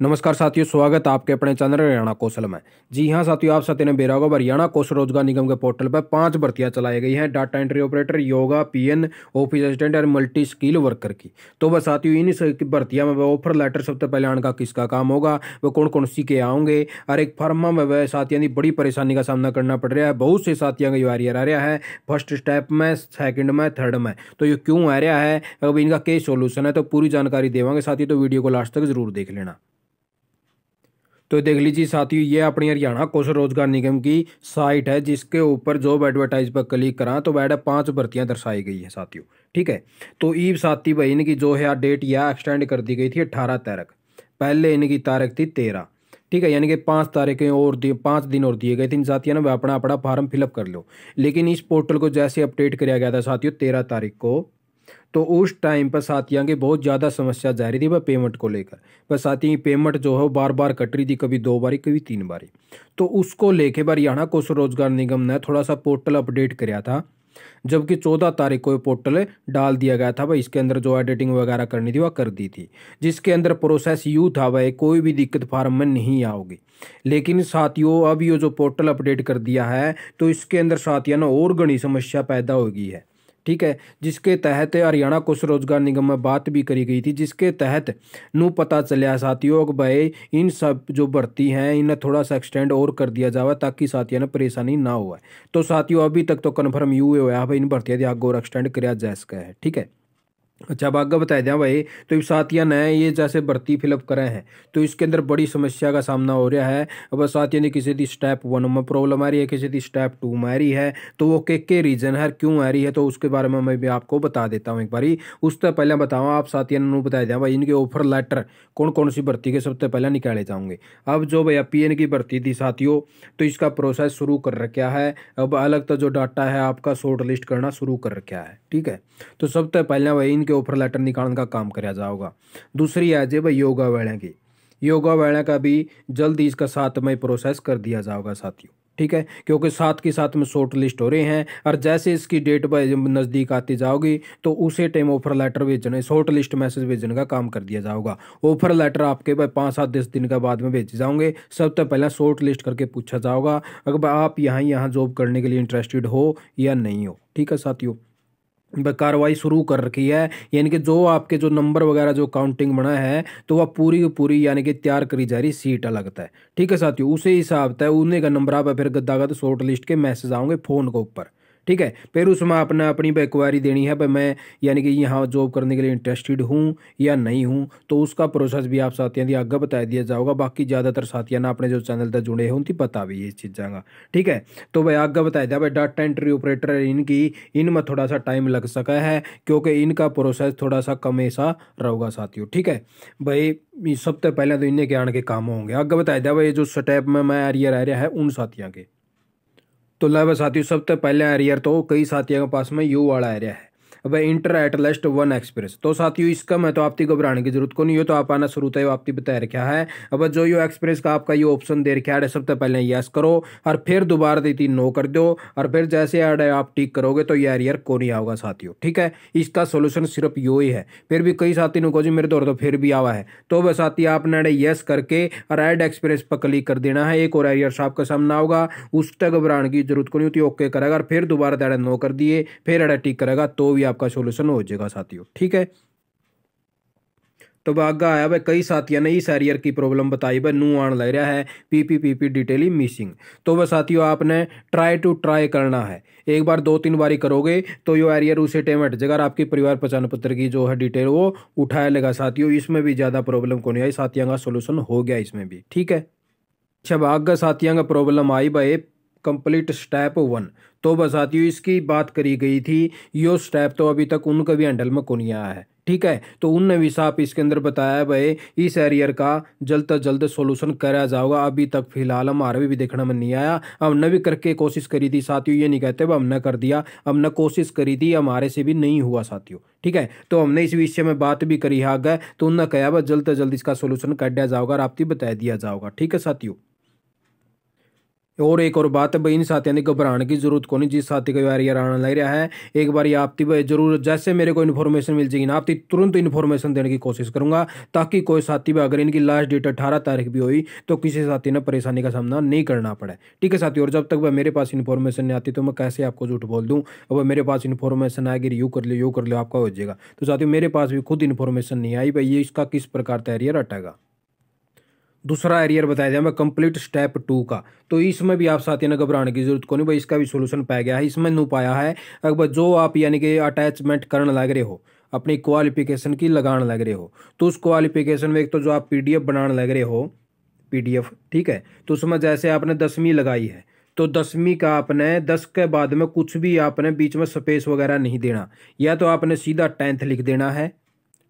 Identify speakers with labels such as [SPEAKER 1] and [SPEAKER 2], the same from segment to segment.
[SPEAKER 1] नमस्कार साथियों स्वागत है आपके अपने चैनल हरियाणा कौशल में जी हाँ साथियों आप साथी ने बेरा हरियाणा कौशल रोजगार निगम के पोर्टल पर पांच भर्तियां चलाई गई हैं डाटा एंट्री ऑपरेटर योगा पीएन ऑफिस असिस्टेंट और मल्टी स्किल वर्कर की तो वह साथियों इन भर्तियां में वह ऑफर लेटर सबसे पहले आने का किसका काम होगा वह कौन कौन सी के आओगे और एक फर्मा में वह साथियों की बड़ी परेशानी का सामना करना पड़ रहा है बहुत से साथियों का यू आरियर आ रहा है फर्स्ट स्टेप में सेकेंड में थर्ड में तो ये क्यों आ रहा है अब इनका कई सोल्यूशन है तो पूरी जानकारी देवेंगे साथियों तो वीडियो को लास्ट तक जरूर देख लेना तो देख लीजिए साथियों ये अपनी हरियाणा कौशल रोजगार निगम की साइट है जिसके ऊपर जॉब एडवर्टाइज पर क्लिक करा तो वह पाँच भर्तियाँ दर्शाई गई है साथियों ठीक है तो ईब साथी भाई इनकी जो है डेट यह एक्सटेंड कर दी गई थी अट्ठारह तारीख पहले इनकी तारीख थी तेरह ठीक है यानी कि पाँच तारीखें और दिए पाँच दिन और दिए गए थे इन साथियों ने वह अपना अपना फार्म फिलअप कर लो लेकिन इस पोर्टल को जैसे अपडेट कराया गया था साथियों तेरह तारीख को तो उस टाइम पर साथियों की बहुत ज़्यादा समस्या जा रही थी वह पेमेंट को लेकर पर साथी की पेमेंट जो है वो बार बार कट रही थी कभी दो बारी कभी तीन बारी तो उसको लेके हरियाणा कौशल रोजगार निगम ने थोड़ा सा पोर्टल अपडेट कराया था जबकि चौदह तारीख को ये पोर्टल डाल दिया गया था भाई इसके अंदर जो एडिटिंग वगैरह करनी थी वह कर दी थी जिसके अंदर प्रोसेस यू था भाई कोई भी दिक्कत फार्म में नहीं आओगी लेकिन साथियों अब ये जो पोर्टल अपडेट कर दिया है तो इसके अंदर साथियों ने और घनी समस्या पैदा होगी है ठीक है जिसके तहत हरियाणा कुछ रोजगार निगम में बात भी करी गई थी जिसके तहत नू पता चलिया साथियों भाई इन सब जो भर्ती हैं इन्हें थोड़ा सा एक्सटेंड और कर दिया जाए ताकि साथियों ने परेशानी ना हो तो साथियों अभी तक तो कन्फर्म यू हुआ है भाई इन भर्ती आगे और एक्सटेंड कराया जा सका है ठीक है अच्छा अब आगे बताए दें भाई तो साथिया ने ये जैसे भर्ती फिलअप करे हैं तो इसके अंदर बड़ी समस्या का सामना हो रहा है अब साथिया ने किसी की स्टेप वन में प्रॉब्लम आ रही है किसी की स्टेप टू में आ रही है तो वो के के रीजन है क्यों आ रही है तो उसके बारे में मैं भी आपको बता देता हूँ एक बारी उससे पहले बताऊँ आप साथिया ने बताया दें भाई इनके ऑफर लेटर कौन कौन सी भर्ती के सबसे पहले निकाले जाऊँगे अब जो भैया पी की भर्ती थी साथियों तो इसका प्रोसेस शुरू कर रखा है अब अलग तो जो डाटा है आपका शॉर्ट लिस्ट करना शुरू कर रखा है ठीक है तो सबसे पहले भाई इनके के ऑफर लेटर निकालने का काम कराया जाओगा दूसरी है जी भाई योगा वाले की योगा वाले का भी जल्द ही इसका साथ में प्रोसेस कर दिया जाओगा साथियों ठीक है क्योंकि साथ के साथ में शॉर्ट लिस्ट हो रहे हैं और जैसे इसकी डेट नज़दीक आती जाओगी तो उसे टाइम ऑफर लेटर भेजने शॉर्ट लिस्ट मैसेज भेजने का काम कर दिया जाओगा ऑफर लेटर आपके भाई पाँच सात दस दिन के बाद में भेजे जाओगे सबसे पहले शॉर्ट लिस्ट करके पूछा जाओगा अगर आप यहाँ यहाँ जॉब करने के लिए इंटरेस्टेड हो या नहीं हो ठीक है साथियों कार्रवाई शुरू कर रखी है यानी कि जो आपके जो नंबर वगैरह जो काउंटिंग बना है तो वह पूरी पूरी यानी कि तैयार करी जा रही सीट अलग है ठीक है साथियों उसी हिसाब से उन्हीं का नंबर आप फिर गद्दागद शॉर्ट लिस्ट के मैसेज आओगे फ़ोन के ऊपर ठीक है फिर उसमें अपना अपनी इंक्वायरी देनी है भाई मैं यानी कि यहाँ जॉब करने के लिए इंटरेस्टेड हूँ या नहीं हूँ तो उसका प्रोसेस भी आप साथियों की आगे बता दिया जाओगा बाकी ज़्यादातर साथियाँ ना अपने जो चैनल तक जुड़े हैं उनकी पता भी ये चीज़ा का ठीक है तो भाई आगे बताया दिया भाई डाटा एंट्री ऑपरेटर इनकी इनमें थोड़ा सा टाइम लग सका है क्योंकि इनका प्रोसेस थोड़ा सा कम ऐसा रहेगा साथियों ठीक है भाई सबसे पहले तो इन्हें के आने के काम होंगे आगे बताया दिया भाई जो स्टेप में मैं आरियर आ रहा है उन साथियों के तो लब साथियों सबसे तो पहले एरियर तो कई साथियों के पास में यू वाला एरिया है व enter at least one express तो साथियों इसका मैं तो आपकी घबराने की जरूरत को नहीं हो तो आप आना शुरू तय तो आपकी बता रखा है अब जो यो एक्सप्रेस का आपका ये ऑप्शन दे रखा है सबसे पहले यस करो और फिर दोबारा देती नो कर दो और फिर जैसे ऐड आप टिक करोगे तो ये एरियर को नहीं आओगा साथियों ठीक है इसका सोल्यूशन सिर्फ यो ही है फिर भी कई साथी ने कहो जी मेरे दौर तो, तो फिर भी आवा है तो वह साथी आपने यस करके और एड एक्सप्रेस पर क्लिक कर देना है एक और एरियर आपका सामना होगा उस तक घबराने की जरूरत को नहीं होती ओके करेगा और फिर दोबारा एड नो कर दिए फिर एड टिक करेगा तो भी आपका सोल्यूशन हो जाएगा साथियों ठीक है तो आगे आया भाई कई साथियों ने इस एरियर की प्रॉब्लम बताई भाई नू आन लग रहा है P P P P P details missing तो वह साथियों आपने ट्राई टू ट्राई करना है एक बार दो तीन बारी करोगे तो यो एरियर उसे टाइम हट जाएगा आपके परिवार पहचान पत्र की जो है डिटेल वो उठाया लेगा साथियों इसमें भी ज़्यादा प्रॉब्लम को नहीं आई साथियों का सोल्यूशन हो गया इसमें भी ठीक है अच्छा भाग साथियों का प्रॉब्लम आई भाई कंप्लीट स्टेप वन तो बस साथियों इसकी बात करी गई थी यो स्टेप तो अभी तक उनका भी हैंडल में को नहीं आया है ठीक है तो उनने भी साफ इसके अंदर बताया भाई इस एरियर का जल्द से जल्द सोल्यूशन करा जाओगा अभी तक फिलहाल हमारा भी, भी देखने में नहीं आया हमने भी करके कोशिश करी थी साथियों ये नहीं कहते हमने कर दिया हमने कोशिश करी थी हमारे से भी नहीं हुआ साथियों ठीक है तो हमने इस विषय में बात भी करी आगे हाँ, तो उनने कहा भाई जल्द से जल्द इसका सोल्यूशन कर दिया जाओगा और आपती बता दिया जाओगा ठीक है साथियों और एक और बात है भाई इन साथियों ने घबराने की जरूरत को नहीं जिस साथी का यार आना लग रहा है एक बार ये आपती भाई जरूर जैसे मेरे को इन्फॉर्मेशन मिल जाएगी ना आपती तुरंत इन्फॉर्मेशन देने की कोशिश करूंगा ताकि कोई साथी भाई अगर इनकी लास्ट डेट अठारह तारीख भी हुई तो किसी साथी ने परेशानी का सामना नहीं करना पड़े ठीक है साथी और जब तक भाई मेरे पास इन्फॉर्मेशन नहीं आती तो मैं कैसे आपको झूठ बोल दूँ अब मेरे पास इन्फॉर्मेशन आएगी यू कर लो यू कर लो आपका हो जाएगा तो साथियों मेरे पास भी खुद इन्फॉर्मेशन नहीं आई भाई ये इसका किस प्रकार तहरीर हटेगा दूसरा एरियर बताया जाए मैं कंप्लीट स्टेप टू का तो इसमें भी आप ने घबराने की जरूरत को नहीं भाई इसका भी सोल्यूशन पाया गया है इसमें नू पाया है अगर जो आप यानी कि अटैचमेंट करने लग रहे हो अपनी क्वालिफिकेशन की लगा लग रहे हो तो उस क्वालिफिकेशन में एक तो जो आप पीडीएफ बनाने लग रहे हो पीडीएफ ठीक है तो उसमें जैसे आपने दसवीं लगाई है तो दसवीं का आपने दस के बाद में कुछ भी आपने बीच में स्पेस वगैरह नहीं देना या तो आपने सीधा टेंथ लिख देना है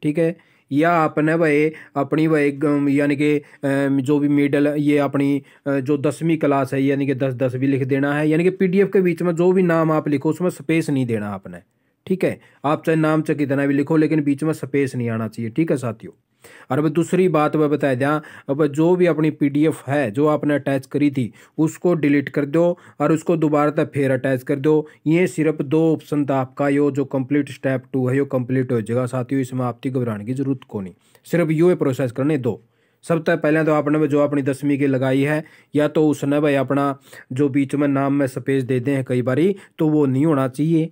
[SPEAKER 1] ठीक है या अपने भाई अपनी भाई यानी कि जो भी मिडल ये अपनी जो दसवीं क्लास है यानी कि दस दस भी लिख देना है यानी कि पीडीएफ के बीच में जो भी नाम आप लिखो उसमें स्पेस नहीं देना आपने ठीक है आप चाहे नाम चाहे कितना भी लिखो लेकिन बीच में स्पेस नहीं आना चाहिए ठीक है साथियों और अब दूसरी बात मैं बता दें अब जो भी अपनी पीडीएफ है जो आपने अटैच करी थी उसको डिलीट कर दो और उसको दोबारा तक फिर अटैच कर दो ये सिर्फ दो ऑप्शन था आपका यो जो कंप्लीट स्टेप टू है यो कंप्लीट हो जाएगा साथियों इसमें आपकी घबराने की जरूरत को नहीं सिर्फ यू प्रोसेस करने दो सबसे पहले तो आपने जो अपनी दसवीं की लगाई है या तो उसने भाई अपना जो बीच में नाम में स्पेस दे दें कई बारी तो वो नहीं होना चाहिए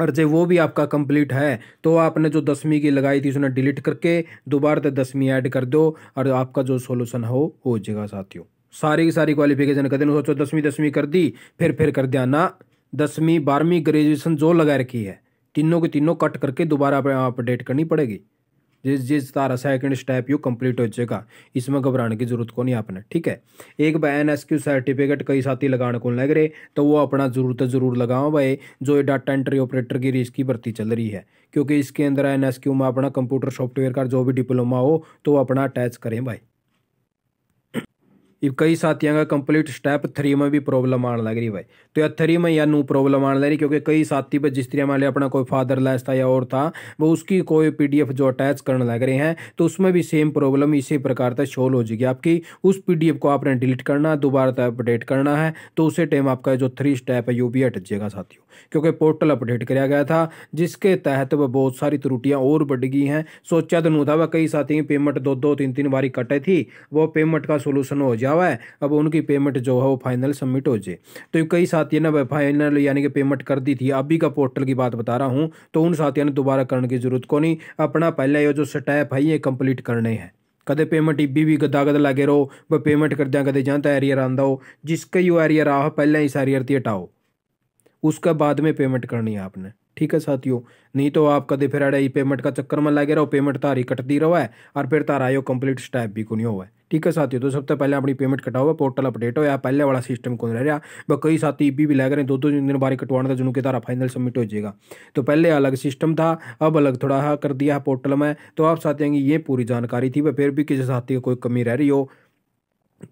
[SPEAKER 1] और जब वो भी आपका कंप्लीट है तो आपने जो दसवीं की लगाई थी उसने डिलीट करके दोबारा से दसवीं ऐड कर दो और आपका जो सोल्यूशन हो हो जाएगा साथियों सारी की सारी क्वालिफिकेशन कर देना सोचो दसवीं दसवीं कर दी फिर फिर कर दिया ना दसवीं बारहवीं ग्रेजुएशन जो लगा रखी है तीनों के तीनों कट करके दोबारा अपडेट करनी पड़ेगी जिस जिस तारा सेकंड स्टेप यू कंप्लीट हो जाएगा इसमें घबराने की जरूरत को नहीं आपने ठीक है एक बार एन एस क्यू सर्टिफिकेट कई साथी लगाने को लग रहे तो वो अपना जरूरत जरूर लगाओ भाई जो ये डाटा एंट्री ऑपरेटर की रिस्क की भर्ती चल रही है क्योंकि इसके अंदर एन एस क्यू में अपना कंप्यूटर सॉफ्टवेयर का जो भी डिप्लोमा हो तो वो अपना अटैच करें भाई कई साथियों का कंप्लीट स्टेप थ्री में भी प्रॉब्लम आने लग रही भाई तो या थ्री में या नू प्रॉब्लम आने लग रही क्योंकि कई साथी पर जिस तरह लिया अपना कोई फादर लैस था या और था वो उसकी कोई पीडीएफ जो अटैच करने लग रहे हैं तो उसमें भी सेम प्रॉब्लम इसी प्रकार से शोल हो जाएगी आपकी उस पी को आपने डिलीट करना है दोबारा तो अपडेट करना है तो उसी टाइम आपका जो थ्री स्टेप है यू भी हट जाएगा साथियों क्योंकि पोर्टल अपडेट कराया गया था जिसके तहत वह बहुत सारी त्रुटियाँ और बढ़ गई हैं सोचा तो नू था वह कई साथियों की पेमेंट दो दो तीन तीन बारी कटे थी वो पेमेंट का सोल्यूशन हो जाए पहुंचा अब उनकी पेमेंट जो है वो फाइनल सबमिट हो जाए तो कई साथियों ने फाइनल यानी कि पेमेंट कर दी थी अभी का पोर्टल की बात बता रहा हूँ तो उन साथियों ने दोबारा करने की जरूरत को नहीं अपना पहले ये जो स्टेप है ये कंप्लीट करने हैं ਕਦੇ ਪੇਮੈਂਟ ਇੱਬੀ ਵੀ ਗਦਾ ਗਦ ਲਾਗੇ ਰਹੋ ਬਈ ਪੇਮੈਂਟ ਕਰਦਿਆਂ ਕਦੇ ਜਾਂ ਤਾਂ ਐਰੀਅਰ ਆਂਦਾ ਹੋ ਜਿਸ ਕਈ ਉਹ ਐਰੀਅਰ ਆਹ ਪਹਿਲਾਂ ਹੀ ਸਾਰੀ ਅਰਤੀ ਹਟਾਓ उसका बाद में पेमेंट करनी है आपने ठीक है साथियों नहीं तो आप कदे फिर अड़े पेमेंट का चक्कर में लगे रहो पेमेंट तारी कटती रहो है और फिर तारा यो कंप्लीट स्टैप भी को नहीं हो है ठीक है साथियों तो सबसे पहले अपनी पेमेंट कटाओ पोर्टल अपडेट हो या पहले वाला सिस्टम कौन रह रहा ब कई साथी ई e भी लग रहे हैं दो दो दिन बारे कटवाने था जुनू के तारा फाइनल सबमिट हो जाएगा तो पहले अलग सिस्टम था अब अलग थोड़ा हा कर दिया है पोर्टल में तो आप साथियों की ये पूरी जानकारी थी वह फिर भी किसी साथी की कोई कमी रह रही हो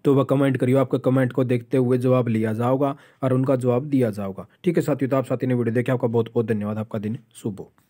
[SPEAKER 1] तो वह कमेंट करियो आपका कमेंट को देखते हुए जवाब लिया जाओगा और उनका जवाब दिया जाओगा ठीक है साथियों तो आप साथी ने वीडियो देखा आपका बहुत बहुत धन्यवाद आपका दिन शुभ हो